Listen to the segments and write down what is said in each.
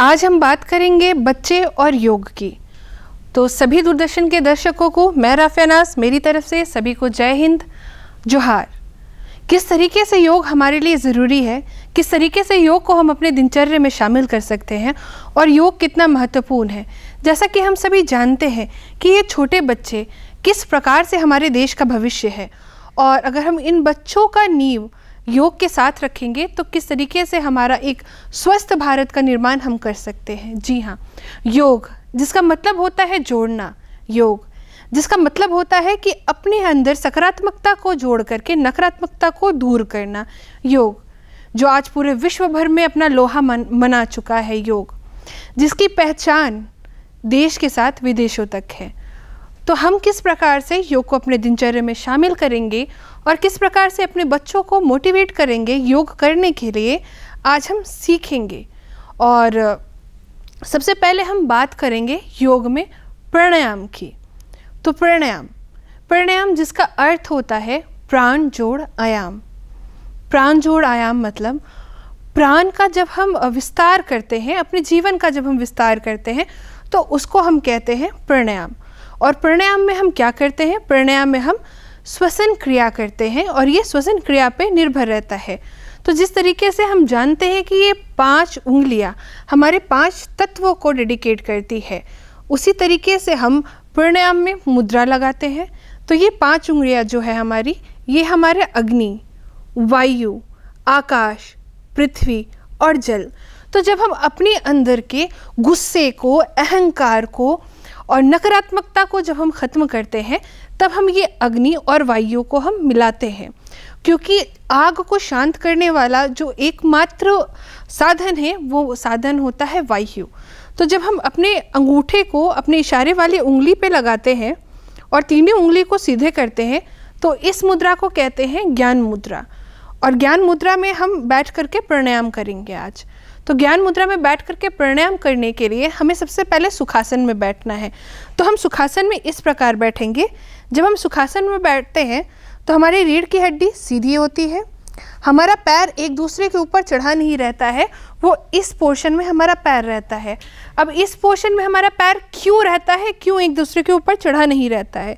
आज हम बात करेंगे बच्चे और योग की तो सभी दूरदर्शन के दर्शकों को मैं राफेनास मेरी तरफ से सभी को जय हिंद जोहार किस तरीके से योग हमारे लिए ज़रूरी है किस तरीके से योग को हम अपने दिनचर्या में शामिल कर सकते हैं और योग कितना महत्वपूर्ण है जैसा कि हम सभी जानते हैं कि ये छोटे बच्चे किस प्रकार से हमारे देश का भविष्य है और अगर हम इन बच्चों का नींव योग के साथ रखेंगे तो किस तरीके से हमारा एक स्वस्थ भारत का निर्माण हम कर सकते हैं जी हाँ योग जिसका मतलब होता है जोड़ना योग जिसका मतलब होता है कि अपने अंदर सकारात्मकता को जोड़ करके नकारात्मकता को दूर करना योग जो आज पूरे विश्व भर में अपना लोहा मन, मना चुका है योग जिसकी पहचान देश के साथ विदेशों तक है तो हम किस प्रकार से योग को अपने दिनचर्या में शामिल करेंगे और किस प्रकार से अपने बच्चों को मोटिवेट करेंगे योग करने के लिए आज हम सीखेंगे और सबसे पहले हम बात करेंगे योग में प्राणायाम की तो प्राणायाम प्राणायाम जिसका अर्थ होता है प्राण जोड़ आयाम प्राण जोड़ आयाम मतलब प्राण का जब हम विस्तार करते हैं अपने जीवन का जब हम विस्तार करते हैं तो उसको हम कहते हैं प्राणायाम और प्राणायाम में हम क्या करते हैं प्राणायाम में हम श्वसन क्रिया करते हैं और ये श्वसन क्रिया पे निर्भर रहता है तो जिस तरीके से हम जानते हैं कि ये पांच उंगलियां हमारे पांच तत्वों को डेडिकेट करती है उसी तरीके से हम प्राणायाम में मुद्रा लगाते हैं तो ये पांच उंगलियां जो है हमारी ये हमारे अग्नि वायु आकाश पृथ्वी और जल तो जब हम अपने अंदर के गुस्से को अहंकार को और नकारात्मकता को जब हम ख़त्म करते हैं तब हम ये अग्नि और वायु को हम मिलाते हैं क्योंकि आग को शांत करने वाला जो एकमात्र साधन है वो साधन होता है वायु तो जब हम अपने अंगूठे को अपने इशारे वाली उंगली पे लगाते हैं और तीनों उंगली को सीधे करते हैं तो इस मुद्रा को कहते हैं ज्ञान मुद्रा और ज्ञान मुद्रा में हम बैठ करके प्राणायाम करेंगे आज तो ज्ञान मुद्रा में बैठ करके प्राणायाम करने के लिए हमें सबसे पहले सुखासन में बैठना है तो हम सुखासन में इस प्रकार बैठेंगे जब हम सुखासन में बैठते हैं तो हमारी रीढ़ की हड्डी सीधी होती है हमारा पैर एक दूसरे के ऊपर चढ़ा नहीं रहता है वो इस पोर्शन में हमारा पैर रहता है अब इस पोर्शन में हमारा पैर क्यों रहता है क्यों एक दूसरे के ऊपर चढ़ा नहीं रहता है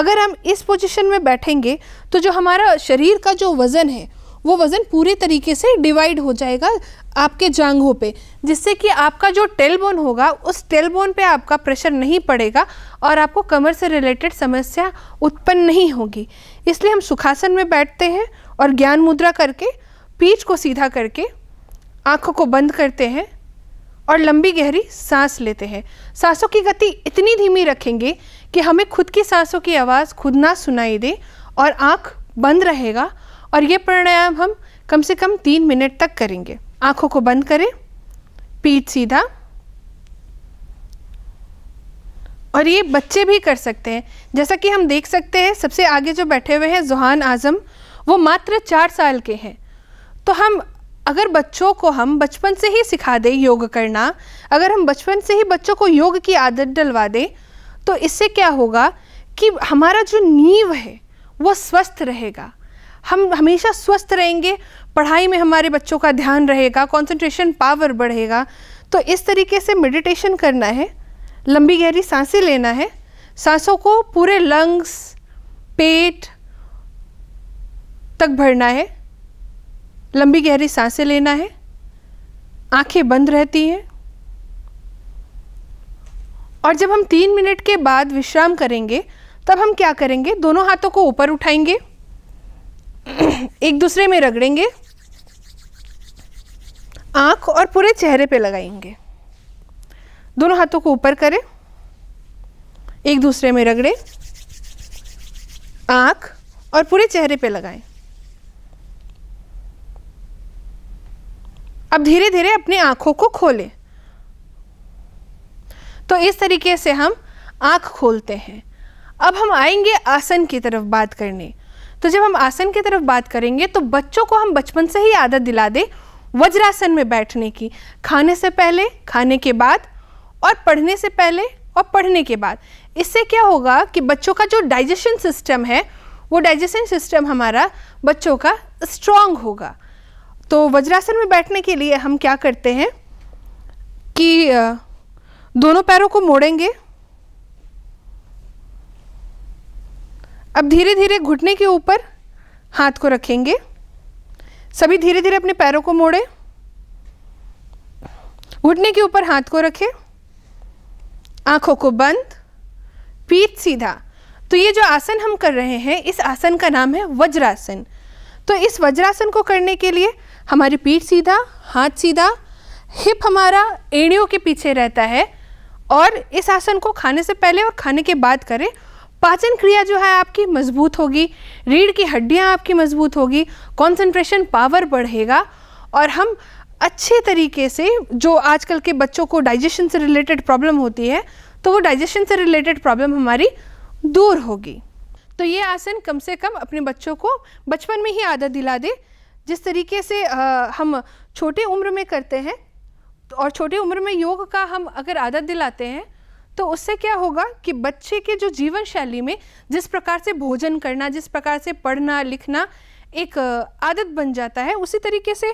अगर हम इस पोजीशन में बैठेंगे तो जो हमारा शरीर का जो वज़न है वो वज़न पूरे तरीके से डिवाइड हो जाएगा आपके जांघों पे जिससे कि आपका जो टेलबोन होगा उस टेलबोन पे आपका प्रेशर नहीं पड़ेगा और आपको कमर से रिलेटेड समस्या उत्पन्न नहीं होगी इसलिए हम सुखासन में बैठते हैं और ज्ञान मुद्रा करके पीठ को सीधा करके आँखों को बंद करते हैं और लंबी गहरी सांस लेते हैं सांसों की गति इतनी धीमी रखेंगे कि हमें खुद की सांसों की आवाज़ खुद ना सुनाई दे और आँख बंद रहेगा और ये प्राणायाम हम कम से कम तीन मिनट तक करेंगे आँखों को बंद करें पीठ सीधा और ये बच्चे भी कर सकते हैं जैसा कि हम देख सकते हैं सबसे आगे जो बैठे हुए हैं जुहान आज़म वो मात्र चार साल के हैं तो हम अगर बच्चों को हम बचपन से ही सिखा दें योग करना अगर हम बचपन से ही बच्चों को योग की आदत डलवा दें तो इससे क्या होगा कि हमारा जो नींव है वो स्वस्थ रहेगा हम हमेशा स्वस्थ रहेंगे पढ़ाई में हमारे बच्चों का ध्यान रहेगा कंसंट्रेशन पावर बढ़ेगा तो इस तरीके से मेडिटेशन करना है लंबी गहरी सांसें लेना है सांसों को पूरे लंग्स पेट तक भरना है लंबी गहरी सांसें लेना है आंखें बंद रहती हैं और जब हम तीन मिनट के बाद विश्राम करेंगे तब हम क्या करेंगे दोनों हाथों को ऊपर उठाएंगे एक दूसरे में रगड़ेंगे आंख और पूरे चेहरे पे लगाएंगे दोनों हाथों को ऊपर करें एक दूसरे में रगड़ें आंख और पूरे चेहरे पे लगाएं अब धीरे धीरे अपनी आंखों को खोलें तो इस तरीके से हम आंख खोलते हैं अब हम आएंगे आसन की तरफ बात करने तो जब हम आसन की तरफ बात करेंगे तो बच्चों को हम बचपन से ही आदत दिला दें वज्रासन में बैठने की खाने से पहले खाने के बाद और पढ़ने से पहले और पढ़ने के बाद इससे क्या होगा कि बच्चों का जो डाइजेशन सिस्टम है वो डाइजेशन सिस्टम हमारा बच्चों का स्ट्रॉन्ग होगा तो वज्रासन में बैठने के लिए हम क्या करते हैं कि दोनों पैरों को मोड़ेंगे अब धीरे धीरे घुटने के ऊपर हाथ को रखेंगे सभी धीरे धीरे अपने पैरों को मोड़े घुटने के ऊपर हाथ को रखें आंखों को बंद पीठ सीधा तो ये जो आसन हम कर रहे हैं इस आसन का नाम है वज्रासन तो इस वज्रासन को करने के लिए हमारी पीठ सीधा हाथ सीधा हिप हमारा एड़ियों के पीछे रहता है और इस आसन को खाने से पहले और खाने के बाद करें पाचन क्रिया जो है आपकी मजबूत होगी रीढ़ की हड्डियाँ आपकी मजबूत होगी कॉन्सेंट्रेशन पावर बढ़ेगा और हम अच्छे तरीके से जो आजकल के बच्चों को डाइजेशन से रिलेटेड प्रॉब्लम होती है तो वो डाइजेशन से रिलेटेड प्रॉब्लम हमारी दूर होगी तो ये आसन कम से कम अपने बच्चों को बचपन में ही आदत दिला दे जिस तरीके से आ, हम छोटे उम्र में करते हैं और छोटे उम्र में योग का हम अगर आदत दिलाते हैं तो उससे क्या होगा कि बच्चे के जो जीवन शैली में जिस प्रकार से भोजन करना जिस प्रकार से पढ़ना लिखना एक आदत बन जाता है उसी तरीके से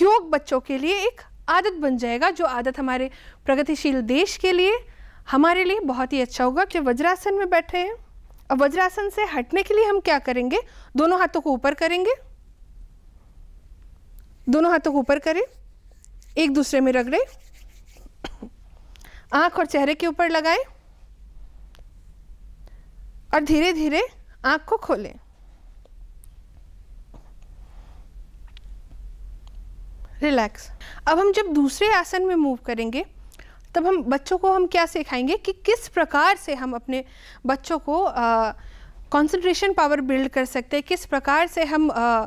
योग बच्चों के लिए एक आदत बन जाएगा जो आदत हमारे प्रगतिशील देश के लिए हमारे लिए बहुत ही अच्छा होगा कि वज्रासन में बैठे हैं अब वज्रासन से हटने के लिए हम क्या करेंगे दोनों हाथों को ऊपर करेंगे दोनों हाथों को ऊपर करें एक दूसरे में रगड़े आँख और चेहरे के ऊपर लगाएं और धीरे धीरे आँख को खोलें रिलैक्स अब हम जब दूसरे आसन में मूव करेंगे तब हम बच्चों को हम क्या सिखाएंगे कि किस प्रकार से हम अपने बच्चों को कंसंट्रेशन पावर बिल्ड कर सकते हैं किस प्रकार से हम आ,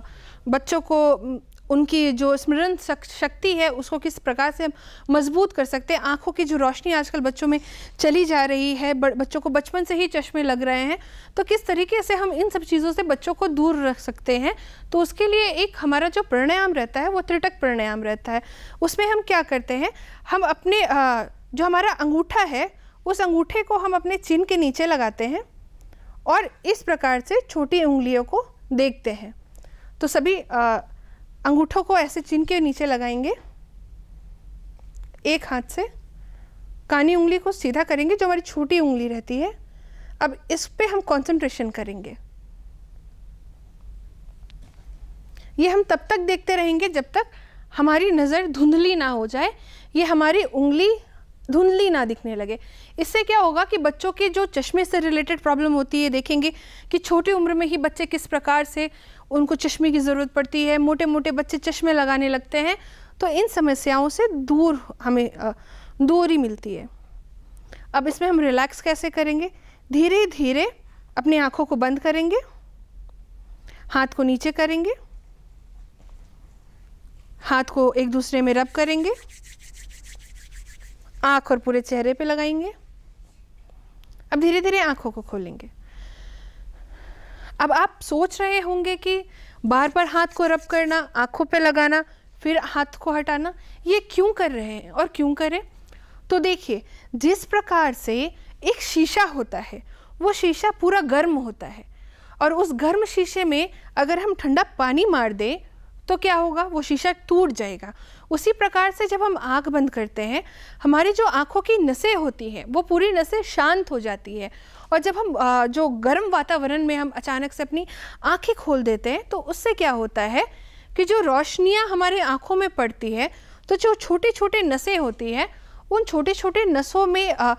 बच्चों को उनकी जो स्मरण शक्ति है उसको किस प्रकार से हम मजबूत कर सकते हैं आँखों की जो रोशनी आजकल बच्चों में चली जा रही है बच्चों को बचपन से ही चश्मे लग रहे हैं तो किस तरीके से हम इन सब चीज़ों से बच्चों को दूर रख सकते हैं तो उसके लिए एक हमारा जो प्राणायाम रहता है वो त्रिटक प्राणायाम रहता है उसमें हम क्या करते हैं हम अपने जो हमारा अंगूठा है उस अंगूठे को हम अपने चिन के नीचे लगाते हैं और इस प्रकार से छोटी उंगलियों को देखते हैं तो सभी आ, अंगूठों को ऐसे चिन के नीचे लगाएंगे एक हाथ से कानी उंगली को सीधा करेंगे जो हमारी छोटी उंगली रहती है अब इस पे हम कंसंट्रेशन करेंगे ये हम तब तक देखते रहेंगे जब तक हमारी नज़र धुंधली ना हो जाए ये हमारी उंगली धुंधली ना दिखने लगे इससे क्या होगा कि बच्चों के जो चश्मे से रिलेटेड प्रॉब्लम होती है देखेंगे कि छोटी उम्र में ही बच्चे किस प्रकार से उनको चश्मे की ज़रूरत पड़ती है मोटे मोटे बच्चे चश्मे लगाने लगते हैं तो इन समस्याओं से दूर हमें दूरी मिलती है अब इसमें हम रिलैक्स कैसे करेंगे धीरे धीरे अपनी आँखों को बंद करेंगे हाथ को नीचे करेंगे हाथ को एक दूसरे में रब करेंगे आँख और पूरे चेहरे पे लगाएंगे अब धीरे धीरे आँखों को खोलेंगे अब आप सोच रहे होंगे कि बार बार हाथ को रब करना आँखों पे लगाना फिर हाथ को हटाना ये क्यों कर रहे हैं और क्यों करें तो देखिए जिस प्रकार से एक शीशा होता है वो शीशा पूरा गर्म होता है और उस गर्म शीशे में अगर हम ठंडा पानी मार दें तो क्या होगा वो शीशा टूट जाएगा उसी प्रकार से जब हम आँख बंद करते हैं हमारी जो आँखों की नसें होती हैं वो पूरी नसें शांत हो जाती है और जब हम जो गर्म वातावरण में हम अचानक से अपनी आँखें खोल देते हैं तो उससे क्या होता है कि जो रोशनियाँ हमारे आँखों में पड़ती है तो जो छोटे छोटे नसें होती हैं उन छोटे छोटे नसों में आ,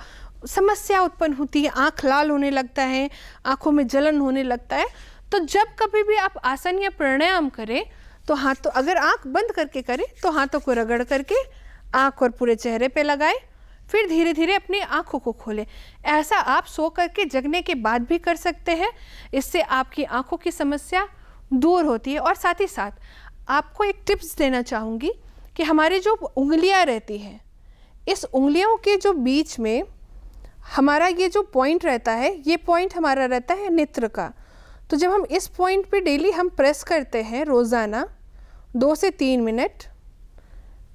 समस्या उत्पन्न होती है आँख लाल होने लगता है आँखों में जलन होने लगता है तो जब कभी भी आप आसन या प्राणायाम करें तो हाथों तो, अगर आँख बंद करके करें तो हाथों तो को रगड़ करके आँख और पूरे चेहरे पे लगाएं फिर धीरे धीरे अपनी आंखों को खोलें ऐसा आप सो करके जगने के बाद भी कर सकते हैं इससे आपकी आंखों की समस्या दूर होती है और साथ ही साथ आपको एक टिप्स देना चाहूँगी कि हमारी जो उंगलियाँ रहती हैं इस उंगलियों के जो बीच में हमारा ये जो पॉइंट रहता है ये पॉइंट हमारा रहता है नेत्र का तो जब हम इस पॉइंट पे डेली हम प्रेस करते हैं रोज़ाना दो से तीन मिनट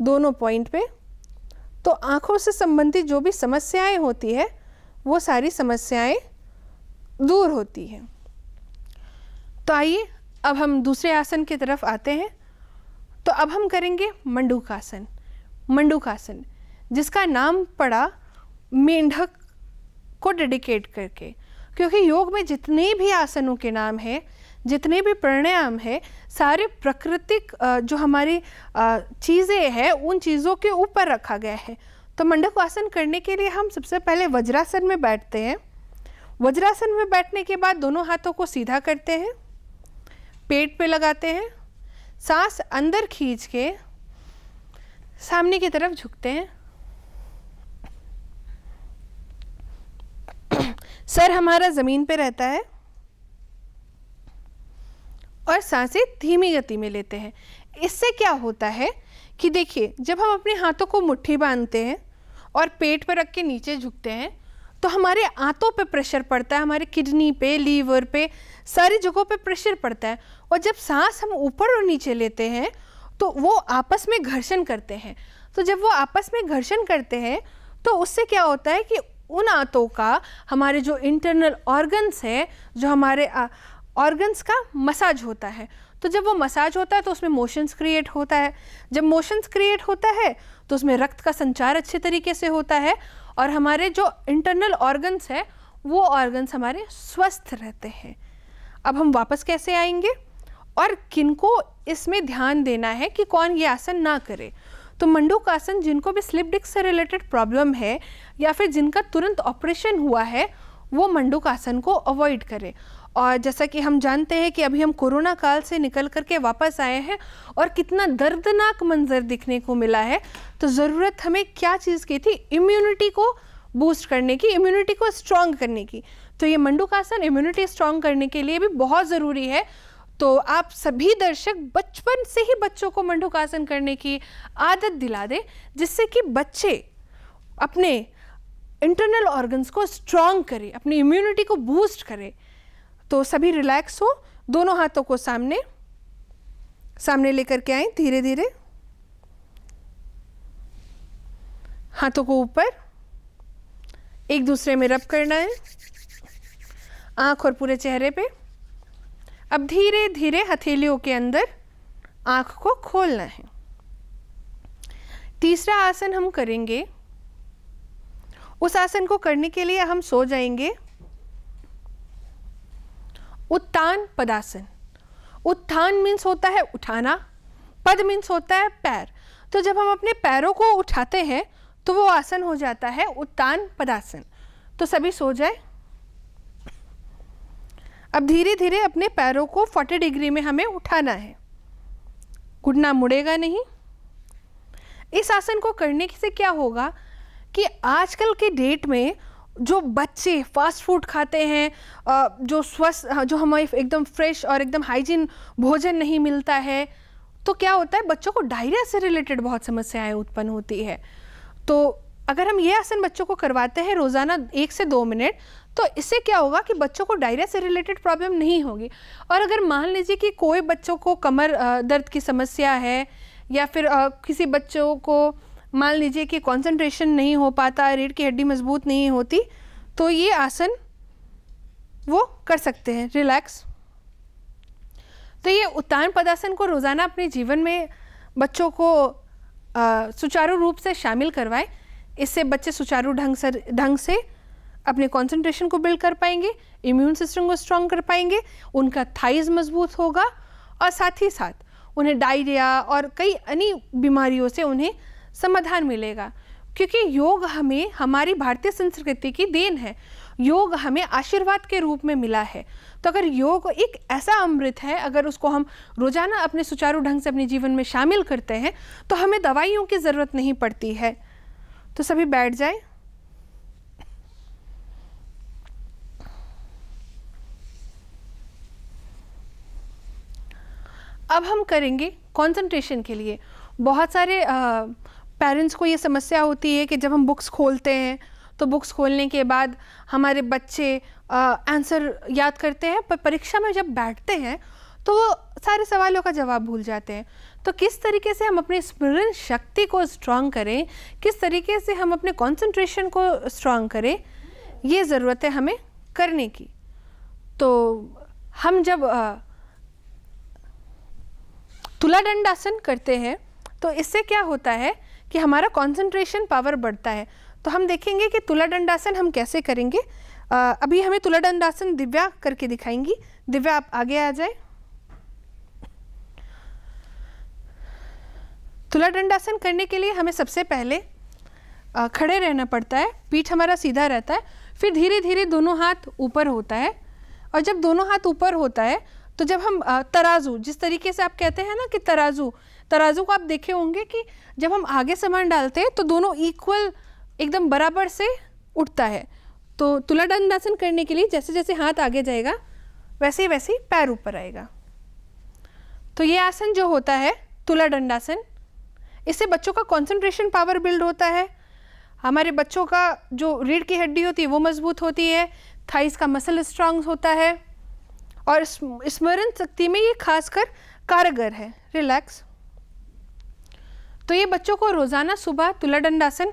दोनों पॉइंट पे तो आँखों से संबंधित जो भी समस्याएं होती है वो सारी समस्याएं दूर होती हैं तो आइए अब हम दूसरे आसन की तरफ आते हैं तो अब हम करेंगे मंडूकासन मंडूकासन जिसका नाम पड़ा मेंढक को डेडिकेट करके क्योंकि योग में जितने भी आसनों के नाम हैं जितने भी प्राणायाम है सारे प्राकृतिक जो हमारी चीज़ें हैं उन चीज़ों के ऊपर रखा गया है तो मंडक आसन करने के लिए हम सबसे पहले वज्रासन में बैठते हैं वज्रासन में बैठने के बाद दोनों हाथों को सीधा करते हैं पेट पे लगाते हैं सांस अंदर खींच के सामने की तरफ झुकते हैं सर हमारा ज़मीन पे रहता है और सांसें धीमी गति में लेते हैं इससे क्या होता है कि देखिए जब हम अपने हाथों को मुट्ठी बांधते हैं और पेट पर रख के नीचे झुकते हैं तो हमारे आंतों पे प्रेशर पड़ता है हमारे किडनी पे लीवर पे सारी जगहों पे प्रेशर पड़ता है और जब सांस हम ऊपर और नीचे लेते हैं तो वो आपस में घर्षण करते हैं तो जब वो आपस में घर्षण करते हैं तो उससे क्या होता है कि उन आंतों का हमारे जो इंटरनल ऑर्गन्स हैं जो हमारे आ, ऑर्गन्स का मसाज होता है तो जब वो मसाज होता है तो उसमें मोशंस क्रिएट होता है जब मोशंस क्रिएट होता है तो उसमें रक्त का संचार अच्छे तरीके से होता है और हमारे जो इंटरनल ऑर्गन्स हैं वो ऑर्गन्स हमारे स्वस्थ रहते हैं अब हम वापस कैसे आएंगे और किनको इसमें ध्यान देना है कि कौन ये आसन ना करे तो मंडूक आसन जिनको भी स्लिप डिस्क से रिलेटेड प्रॉब्लम है या फिर जिनका तुरंत ऑपरेशन हुआ है वो मंडूक आसन को अवॉइड करें और जैसा कि हम जानते हैं कि अभी हम कोरोना काल से निकल करके वापस आए हैं और कितना दर्दनाक मंजर दिखने को मिला है तो ज़रूरत हमें क्या चीज़ की थी इम्यूनिटी को बूस्ट करने की इम्यूनिटी को स्ट्रॉन्ग करने की तो ये मंडूकासन इम्यूनिटी स्ट्रॉन्ग करने के लिए भी बहुत ज़रूरी है तो आप सभी दर्शक बचपन से ही बच्चों को मंडूकासन करने की आदत दिला दें जिससे कि बच्चे अपने इंटरनल ऑर्गन्स को स्ट्रॉन्ग करें अपनी इम्यूनिटी को बूस्ट करें तो सभी रिलैक्स हो दोनों हाथों को सामने सामने लेकर के आए धीरे धीरे हाथों को ऊपर एक दूसरे में रब करना है आंख और पूरे चेहरे पे अब धीरे धीरे हथेलियों के अंदर आंख को खोलना है तीसरा आसन हम करेंगे उस आसन को करने के लिए हम सो जाएंगे उत्थान पदासन उत्थान मीन्स होता है उठाना पद मीन्स होता है पैर तो जब हम अपने पैरों को उठाते हैं तो वो आसन हो जाता है उत्तान पदासन तो सभी सो जाए अब धीरे धीरे अपने पैरों को 40 डिग्री में हमें उठाना है घुटना मुड़ेगा नहीं इस आसन को करने से क्या होगा कि आजकल के डेट में जो बच्चे फास्ट फूड खाते हैं जो स्वस्थ हाँ, जो हमें एकदम फ्रेश और एकदम हाइजीन भोजन नहीं मिलता है तो क्या होता है बच्चों को डायरिया से रिलेटेड बहुत समस्याएं उत्पन्न होती है तो अगर हम ये आसन बच्चों को करवाते हैं रोज़ाना एक से दो मिनट तो इससे क्या होगा कि बच्चों को डायरिया से रिलेटेड प्रॉब्लम नहीं होगी और अगर मान लीजिए कि कोई बच्चों को कमर दर्द की समस्या है या फिर किसी बच्चों को मान लीजिए कि कंसंट्रेशन नहीं हो पाता रीढ़ की हड्डी मजबूत नहीं होती तो ये आसन वो कर सकते हैं रिलैक्स तो ये उत्तान पदासन को रोज़ाना अपने जीवन में बच्चों को सुचारू रूप से शामिल करवाएं इससे बच्चे सुचारू ढंग से ढंग से अपने कंसंट्रेशन को बिल्ड कर पाएंगे इम्यून सिस्टम को स्ट्रांग कर पाएंगे उनका थाइज मजबूत होगा और साथ ही साथ उन्हें डायरिया और कई अन्य बीमारियों से उन्हें समाधान मिलेगा क्योंकि योग हमें हमारी भारतीय संस्कृति की देन है योग हमें आशीर्वाद के रूप में मिला है तो अगर योग एक ऐसा अमृत है अगर उसको हम रोज़ाना अपने सुचारू ढंग से अपने जीवन में शामिल करते हैं तो हमें दवाइयों की ज़रूरत नहीं पड़ती है तो सभी बैठ जाए अब हम करेंगे कंसंट्रेशन के लिए बहुत सारे आ, पेरेंट्स को ये समस्या होती है कि जब हम बुक्स खोलते हैं तो बुक्स खोलने के बाद हमारे बच्चे आंसर याद करते हैं पर परीक्षा में जब बैठते हैं तो वो सारे सवालों का जवाब भूल जाते हैं तो किस तरीके से हम अपनी स्मरण शक्ति को स्ट्रांग करें किस तरीके से हम अपने कंसंट्रेशन को स्ट्रांग करें ये ज़रूरत है हमें करने की तो हम जब तुला दंडासन करते हैं तो इससे क्या होता है कि हमारा कॉन्सेंट्रेशन पावर बढ़ता है तो हम देखेंगे कि तुला दंडासन हम कैसे करेंगे आ, अभी हमें तुला दंडासन दिव्या करके दिखाएंगी दिव्या आप आगे आ जाए तुला दंडासन करने के लिए हमें सबसे पहले आ, खड़े रहना पड़ता है पीठ हमारा सीधा रहता है फिर धीरे धीरे दोनों हाथ ऊपर होता है और जब दोनों हाथ ऊपर होता है तो जब हम तराजू जिस तरीके से आप कहते हैं ना कि तराजू तराजू को आप देखे होंगे कि जब हम आगे सामान डालते हैं तो दोनों इक्वल एकदम बराबर से उठता है तो तुला दंडासन करने के लिए जैसे जैसे हाथ आगे जाएगा वैसे ही वैसे ही पैर ऊपर आएगा तो ये आसन जो होता है तुला दंडासन इससे बच्चों का कंसंट्रेशन पावर बिल्ड होता है हमारे बच्चों का जो रीढ़ की हड्डी होती है वो मजबूत होती है थाइस का मसल स्ट्रांग होता है और स्मरण शक्ति में ये खासकर कारगर है रिलैक्स तो ये बच्चों को रोज़ाना सुबह तुला दंडासन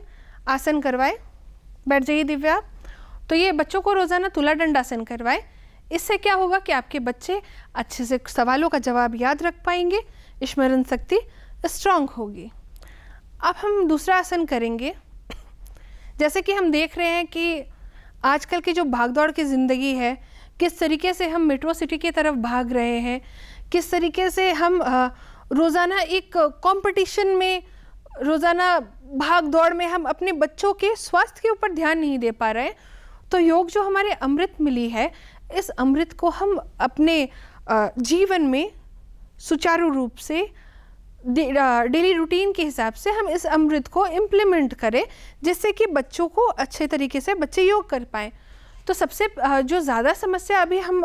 आसन करवाए बैठ जाइए दिव्या आप तो ये बच्चों को रोज़ाना तुला दंडासन करवाए इससे क्या होगा कि आपके बच्चे अच्छे से सवालों का जवाब याद रख पाएंगे स्मरण शक्ति स्ट्रांग होगी अब हम दूसरा आसन करेंगे जैसे कि हम देख रहे हैं कि आजकल की जो भागदौड़ की ज़िंदगी है किस तरीके से हम मेट्रो सिटी की तरफ भाग रहे हैं किस तरीके से हम आ, रोज़ाना एक कंपटीशन में रोज़ाना भाग दौड़ में हम अपने बच्चों के स्वास्थ्य के ऊपर ध्यान नहीं दे पा रहे हैं तो योग जो हमारे अमृत मिली है इस अमृत को हम अपने जीवन में सुचारू रूप से डेली रूटीन के हिसाब से हम इस अमृत को इम्प्लीमेंट करें जिससे कि बच्चों को अच्छे तरीके से बच्चे योग कर पाएँ तो सबसे जो ज़्यादा समस्या अभी हम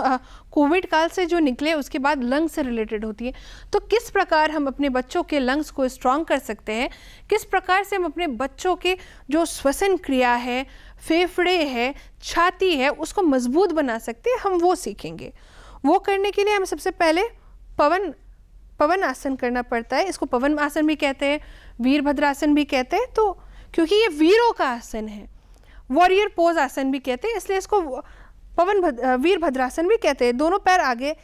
कोविड काल से जो निकले उसके बाद लंग्स से रिलेटेड होती है तो किस प्रकार हम अपने बच्चों के लंग्स को स्ट्रॉन्ग कर सकते हैं किस प्रकार से हम अपने बच्चों के जो श्वसन क्रिया है फेफड़े है छाती है उसको मजबूत बना सकते हैं हम वो सीखेंगे वो करने के लिए हम सबसे पहले पवन पवन आसन करना पड़ता है इसको पवन आसन भी कहते हैं वीरभद्रासन भी कहते हैं तो क्योंकि ये वीरों का आसन है वॉरियर पोज आसन भी कहते हैं इसलिए इसको पवन भद, वीर भद्रासन भी कहते हैं दोनों पैर आगे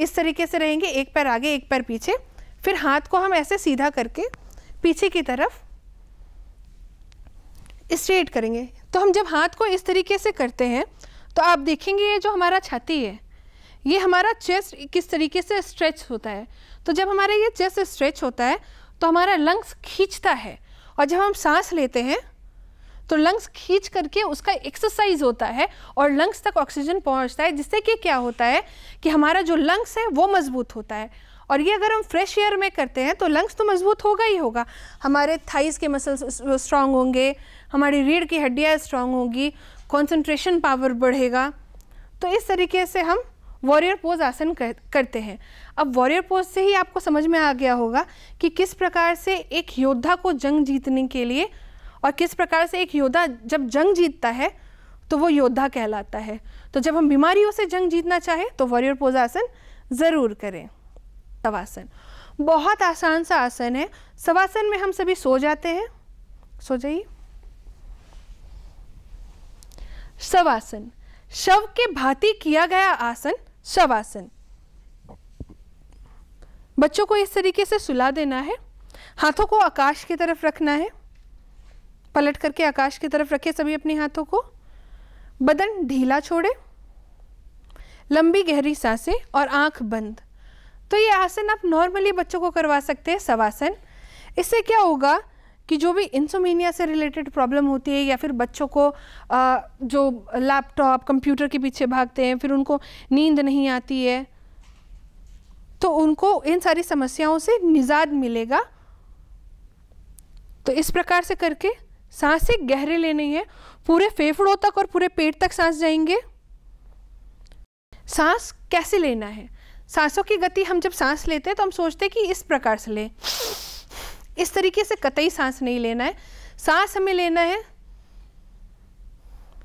इस तरीके से रहेंगे एक पैर आगे एक पैर पीछे फिर हाथ को हम ऐसे सीधा करके पीछे की तरफ स्ट्रेट करेंगे तो हम जब हाथ को इस तरीके से करते हैं तो आप देखेंगे ये जो हमारा छाती है ये हमारा चेस्ट किस तरीके से स्ट्रेच होता है तो जब हमारा ये चेस्ट स्ट्रेच होता है तो हमारा लंग्स खींचता है और जब हम सांस लेते हैं तो लंग्स खींच करके उसका एक्सरसाइज होता है और लंग्स तक ऑक्सीजन पहुंचता है जिससे कि क्या होता है कि हमारा जो लंग्स है वो मजबूत होता है और ये अगर हम फ्रेश एयर में करते हैं तो लंग्स तो मजबूत होगा ही होगा हमारे थाइस के मसल्स स्ट्रांग होंगे हमारी रीढ़ की हड्डियाँ स्ट्रांग होंगी कॉन्सेंट्रेशन पावर बढ़ेगा तो इस तरीके से हम वॉरियर पोज आसन कर, करते हैं अब वॉरियर पोज से ही आपको समझ में आ गया होगा कि किस प्रकार से एक योद्धा को जंग जीतने के लिए और किस प्रकार से एक योद्धा जब जंग जीतता है तो वो योद्धा कहलाता है तो जब हम बीमारियों से जंग जीतना चाहें तो वॉरियर पोज आसन ज़रूर करें सवासन बहुत आसान सा आसन है शवासन में हम सभी सो जाते हैं सो जाइए शवासन शव के भांति किया गया आसन शवासन बच्चों को इस तरीके से सुला देना है हाथों को आकाश की तरफ रखना है पलट करके आकाश की तरफ रखे सभी अपने हाथों को बदन ढीला छोड़े लंबी गहरी सांसें और आंख बंद तो ये आसन आप नॉर्मली बच्चों को करवा सकते हैं सवासन इससे क्या होगा कि जो भी इंसोमेनिया से रिलेटेड प्रॉब्लम होती है या फिर बच्चों को आ, जो लैपटॉप कंप्यूटर के पीछे भागते हैं फिर उनको नींद नहीं आती है तो उनको इन सारी समस्याओं से निजात मिलेगा तो इस प्रकार से करके सांसें गहरे लेनी है पूरे फेफड़ों तक और पूरे पेट तक सांस जाएंगे सांस कैसे लेना है सांसों की गति हम जब सांस लेते हैं तो हम सोचते हैं कि इस प्रकार से लें इस तरीके से कतई सांस नहीं लेना है सांस हमें लेना है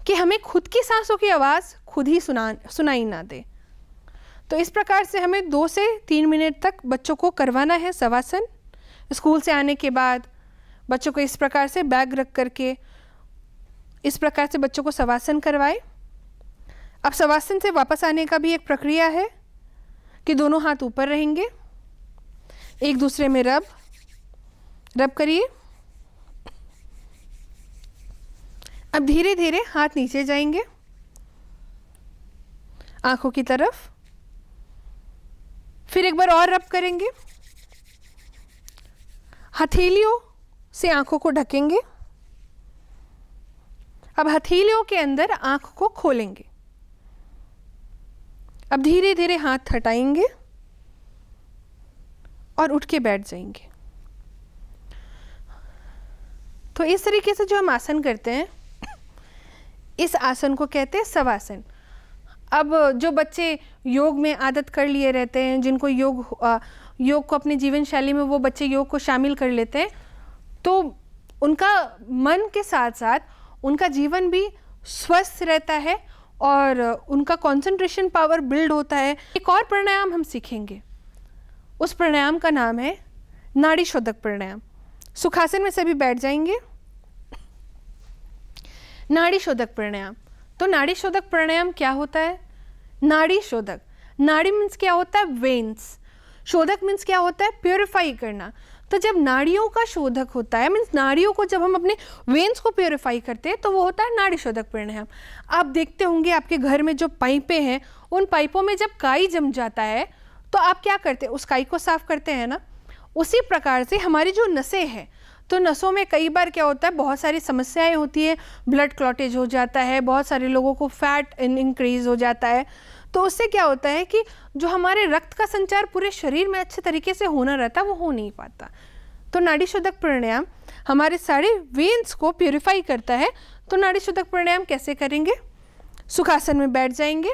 कि हमें खुद की सांसों की आवाज़ खुद ही सुना सुनाई ना दे तो इस प्रकार से हमें दो से तीन मिनट तक बच्चों को करवाना है सवासन स्कूल से आने के बाद बच्चों को इस प्रकार से बैग रख करके इस प्रकार से बच्चों को सवासन करवाए अब सवासन से वापस आने का भी एक प्रक्रिया है कि दोनों हाथ ऊपर रहेंगे एक दूसरे में रब रब करिए अब धीरे धीरे हाथ नीचे जाएंगे आंखों की तरफ फिर एक बार और रब करेंगे हथेलियों से आंखों को ढकेंगे अब हथेलियों के अंदर आंख को खोलेंगे अब धीरे धीरे हाथ हटाएंगे और उठ के बैठ जाएंगे तो इस तरीके से जो हम आसन करते हैं इस आसन को कहते हैं सवासन अब जो बच्चे योग में आदत कर लिए रहते हैं जिनको योग योग को अपने जीवन शैली में वो बच्चे योग को शामिल कर लेते हैं तो उनका मन के साथ साथ उनका जीवन भी स्वस्थ रहता है और उनका कंसंट्रेशन पावर बिल्ड होता है एक और प्राणायाम हम सीखेंगे उस प्राणायाम का नाम है नाड़ी शोधक प्राणायाम सुखासन में सभी बैठ जाएंगे नाड़ी शोधक प्राणायाम तो नाड़ी शोधक प्राणायाम क्या होता है नाड़ी शोधक नाड़ी मीन्स क्या होता है वेन्स शोधक मीन्स क्या होता है प्योरीफाई करना तो जब नाड़ियों का शोधक होता है मीन्स नाड़ियों को जब हम अपने वेन्स को प्योरीफाई करते हैं तो वो होता है नाड़ी शोधक परिणाम आप देखते होंगे आपके घर में जो पाइपें हैं उन पाइपों में जब काई जम जाता है तो आप क्या करते हैं उस काई को साफ़ करते हैं ना उसी प्रकार से हमारी जो नसें हैं तो नसों में कई बार क्या होता है बहुत सारी समस्याएं होती है ब्लड क्लॉटेज हो जाता है बहुत सारे लोगों को फैट इन इंक्रीज हो जाता है तो उससे क्या होता है कि जो हमारे रक्त का संचार पूरे शरीर में अच्छे तरीके से होना रहता वो हो नहीं पाता तो नाड़ी शोधक प्राणायाम हमारे सारे वेन्स को प्योरीफाई करता है तो नाड़ी शोधक प्राणायाम कैसे करेंगे सुखासन में बैठ जाएंगे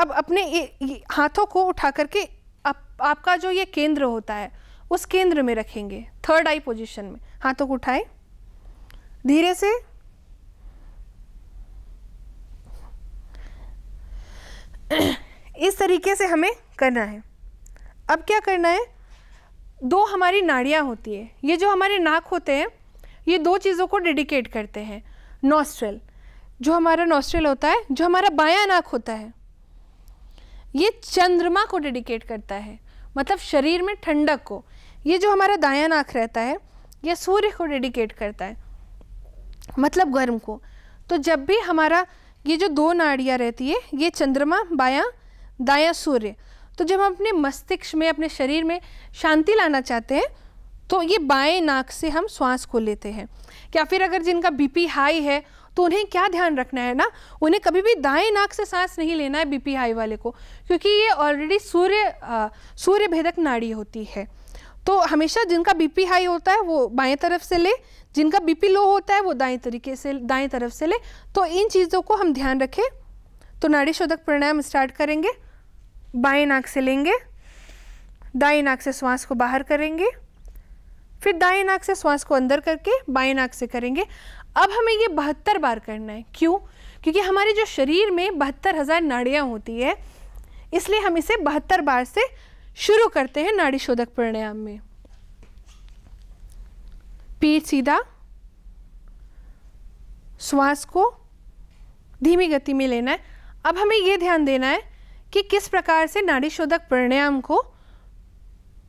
अब अपने ए, ए, हाथों को उठा करके आप, आपका जो ये केंद्र होता है उस केंद्र में रखेंगे थर्ड आई पोजिशन में हाथों को उठाए धीरे से इस तरीके से हमें करना है अब क्या करना है दो हमारी नाड़ियाँ होती है ये जो हमारे नाक होते हैं ये दो चीज़ों को डेडिकेट करते हैं नॉस्ट्रल जो हमारा नॉस्ट्रल होता है जो हमारा बायां नाक होता है ये चंद्रमा को डेडिकेट करता है मतलब शरीर में ठंडक को ये जो हमारा दायां नाक रहता है ये सूर्य को डेडिकेट करता है मतलब गर्म को तो जब भी हमारा ये जो दो नाड़ियाँ रहती है ये चंद्रमा बायां दायां सूर्य तो जब हम अपने मस्तिष्क में अपने शरीर में शांति लाना चाहते हैं तो ये बाएं नाक से हम श्वास को लेते हैं या फिर अगर जिनका बीपी हाई है तो उन्हें क्या ध्यान रखना है ना उन्हें कभी भी दाएं नाक से सांस नहीं लेना है बीपी हाई वाले को क्योंकि ये ऑलरेडी सूर्य सूर्य भेदक नाड़ी होती है तो हमेशा जिनका बीपी हाई होता है वो बाएं तरफ से ले जिनका बीपी लो होता है वो दाएं तरीके से दाएं तरफ से ले तो इन चीज़ों को हम ध्यान रखें तो नाड़ी शोधक प्राणायाम स्टार्ट करेंगे बाएं नाक से लेंगे दाएं नाक से श्वास को बाहर करेंगे फिर दाएं नाक से श्वास को अंदर करके बाएं नाक से करेंगे अब हमें ये बहत्तर बार करना है क्यों क्योंकि हमारे जो शरीर में बहत्तर हज़ार नाड़ियाँ होती है इसलिए हम इसे बहत्तर बार से शुरू करते हैं नाड़ी शोधक प्राणायाम में पेट सीधा श्वास को धीमी गति में लेना है अब हमें यह ध्यान देना है कि किस प्रकार से नाड़ी शोधक प्राणायाम को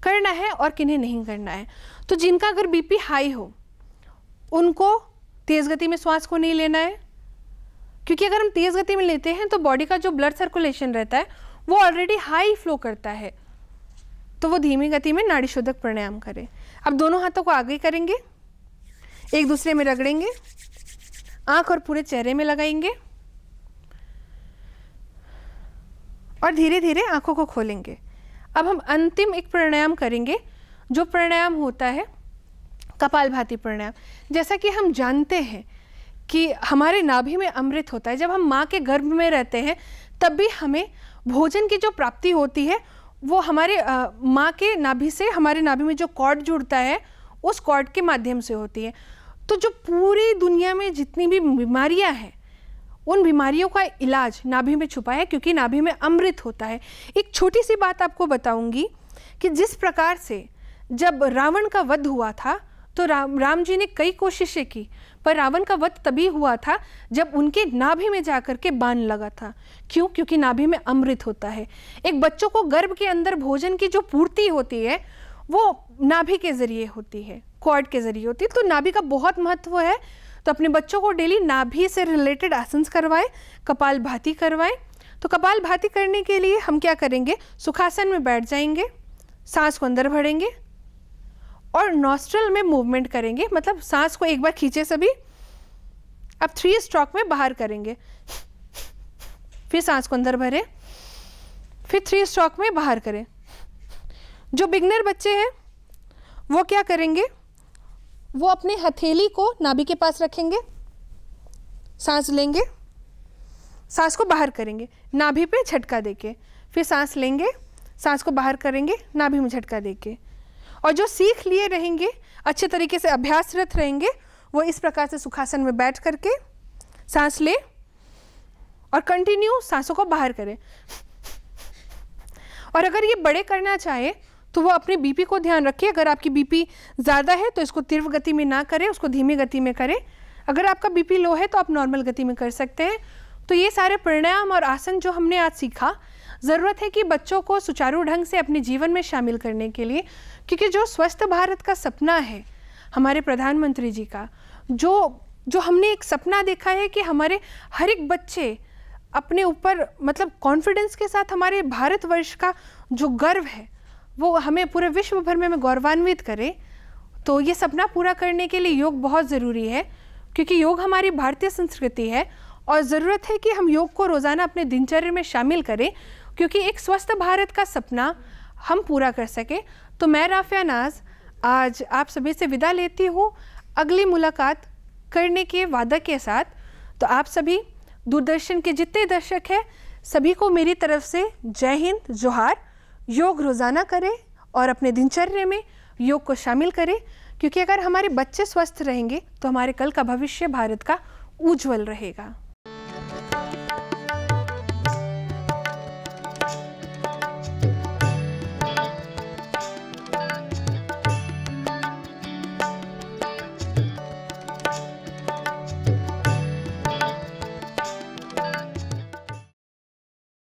करना है और किन्हें नहीं करना है तो जिनका अगर बीपी हाई हो उनको तेज़ गति में श्वास को नहीं लेना है क्योंकि अगर हम तेज़ गति में लेते हैं तो बॉडी का जो ब्लड सर्कुलेशन रहता है वो ऑलरेडी हाई फ्लो करता है तो वो धीमी गति में नाड़ी शोधक प्राणायाम करें अब दोनों हाथों को आगे करेंगे एक दूसरे में रगड़ेंगे आँख और पूरे चेहरे में लगाएंगे और धीरे धीरे आंखों को खोलेंगे अब हम अंतिम एक प्राणायाम करेंगे जो प्राणायाम होता है कपाल भाती प्राणायाम जैसा कि हम जानते हैं कि हमारे नाभि में अमृत होता है जब हम माँ के गर्भ में रहते हैं तब भी हमें भोजन की जो प्राप्ति होती है वो हमारे माँ के नाभि से हमारे नाभि में जो कॉर्ड जुड़ता है उस कॉर्ड के माध्यम से होती है तो जो पूरी दुनिया में जितनी भी बीमारियां हैं उन बीमारियों का इलाज नाभि में छुपा है क्योंकि नाभि में अमृत होता है एक छोटी सी बात आपको बताऊंगी कि जिस प्रकार से जब रावण का वध हुआ था तो राम राम जी ने कई कोशिशें की पर रावण का वध तभी हुआ था जब उनके नाभि में जाकर के बाण लगा था क्यों क्योंकि नाभि में अमृत होता है एक बच्चों को गर्भ के अंदर भोजन की जो पूर्ति होती है वो नाभि के ज़रिए होती है कॉर्ड के ज़रिए होती है तो नाभि का बहुत महत्व है तो अपने बच्चों को डेली नाभि से रिलेटेड आसन करवाएं कपाल भाती करवाएं तो कपाल भाती करने के लिए हम क्या करेंगे सुखासन में बैठ जाएंगे सांस को अंदर भरेंगे और नॉस्ट्रल में मूवमेंट करेंगे मतलब सांस को एक बार खींचे सभी अब थ्री स्ट्रोक में बाहर करेंगे फिर सांस को अंदर भरें फिर थ्री स्ट्रोक में बाहर करें जो बिगनर बच्चे हैं वो क्या करेंगे वो अपने हथेली को नाभि के पास रखेंगे सांस लेंगे सांस को बाहर करेंगे नाभि पे झटका देके फिर सांस लेंगे सांस को बाहर करेंगे नाभि में झटका देके और जो सीख लिए रहेंगे अच्छे तरीके से अभ्यासरत रहेंगे वो इस प्रकार से सुखासन में बैठ करके सांस ले और कंटिन्यू सांसों को बाहर करें और अगर ये बड़े करना चाहे तो वो अपने बीपी को ध्यान रखें अगर आपकी बीपी ज़्यादा है तो इसको तीव्र गति में ना करें उसको धीमी गति में करें अगर आपका बीपी लो है तो आप नॉर्मल गति में कर सकते हैं तो ये सारे प्राणायाम और आसन जो हमने आज सीखा ज़रूरत है कि बच्चों को सुचारू ढंग से अपने जीवन में शामिल करने के लिए क्योंकि जो स्वस्थ भारत का सपना है हमारे प्रधानमंत्री जी का जो जो हमने एक सपना देखा है कि हमारे हर एक बच्चे अपने ऊपर मतलब कॉन्फिडेंस के साथ हमारे भारतवर्ष का जो गर्व है वो हमें पूरे विश्व भर में गौरवान्वित करे तो ये सपना पूरा करने के लिए योग बहुत ज़रूरी है क्योंकि योग हमारी भारतीय संस्कृति है और ज़रूरत है कि हम योग को रोज़ाना अपने दिनचर्या में शामिल करें क्योंकि एक स्वस्थ भारत का सपना हम पूरा कर सकें तो मैं राफिया नाज आज आप सभी से विदा लेती हूँ अगली मुलाकात करने के वादा के साथ तो आप सभी दूरदर्शन के जितने दर्शक हैं सभी को मेरी तरफ से जय हिंद जोहार योग रोज़ाना करें और अपने दिनचर्या में योग को शामिल करें क्योंकि अगर हमारे बच्चे स्वस्थ रहेंगे तो हमारे कल का भविष्य भारत का उज्जवल रहेगा